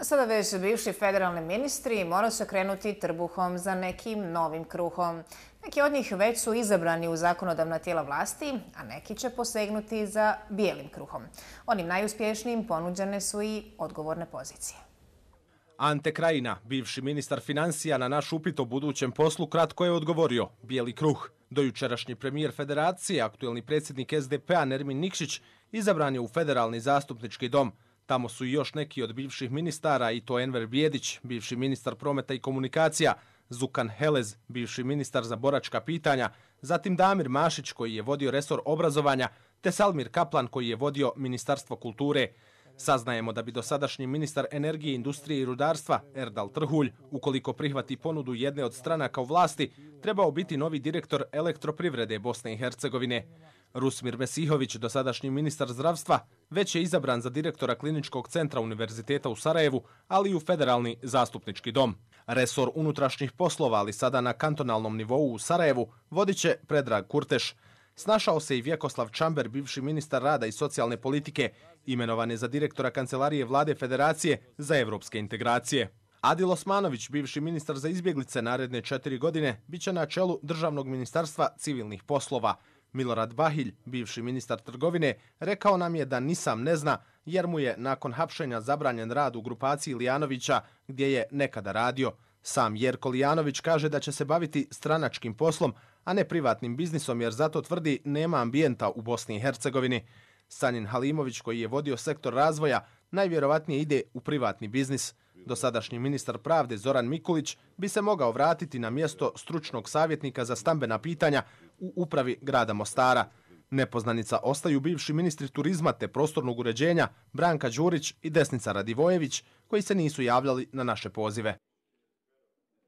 Sada već bivši federalni ministri mora se krenuti trbuhom za nekim novim kruhom. Neki od njih već su izabrani u zakonodavna tijela vlasti, a neki će posegnuti za bijelim kruhom. Onim najuspješnijim ponuđene su i odgovorne pozicije. Ante Krajina, bivši ministar financija na naš upit o budućem poslu, kratko je odgovorio bijeli kruh. Dojučerašnji premijer federacije, aktuelni predsjednik SDP-a Nermin Nikšić, izabran je u federalni zastupnički dom – Tamo su i još neki od bivših ministara, i to Enver Bjedić, bivši ministar prometa i komunikacija, Zukan Helez, bivši ministar za boračka pitanja, zatim Damir Mašić koji je vodio resor obrazovanja, te Salmir Kaplan koji je vodio Ministarstvo kulture. Saznajemo da bi dosadašnji ministar energije, industrije i rudarstva, Erdal Trhulj, ukoliko prihvati ponudu jedne od strana kao vlasti, trebao biti novi direktor elektroprivrede Bosne i Hercegovine. Rusmir Mesihović, dosadašnji ministar zdravstva, već je izabran za direktora kliničkog centra Univerziteta u Sarajevu, ali i u Federalni zastupnički dom. Resor unutrašnjih poslova, ali sada na kantonalnom nivou u Sarajevu, vodit će Predrag Kurteš. Snašao se i Vjekoslav Čamber, bivši ministar rada i socijalne politike, imenovan je za direktora Kancelarije vlade Federacije za evropske integracije. Adil Osmanović, bivši ministar za izbjeglice naredne četiri godine, bit će na čelu Državnog ministarstva civilnih poslova – Milorad Bahilj, bivši ministar trgovine, rekao nam je da nisam ne zna jer mu je nakon hapšenja zabranjen rad u grupaciji Lijanovića gdje je nekada radio. Sam Jerko Lijanović kaže da će se baviti stranačkim poslom, a ne privatnim biznisom jer zato tvrdi nema ambijenta u Bosni i Hercegovini. Sanin Halimović koji je vodio sektor razvoja najvjerovatnije ide u privatni biznis. Dosadašnji ministar pravde Zoran Mikulić bi se mogao vratiti na mjesto stručnog savjetnika za stambena pitanja u upravi grada Mostara. Nepoznanica ostaju bivši ministri turizma te prostornog uređenja Branka Đurić i desnica Radivojević koji se nisu javljali na naše pozive.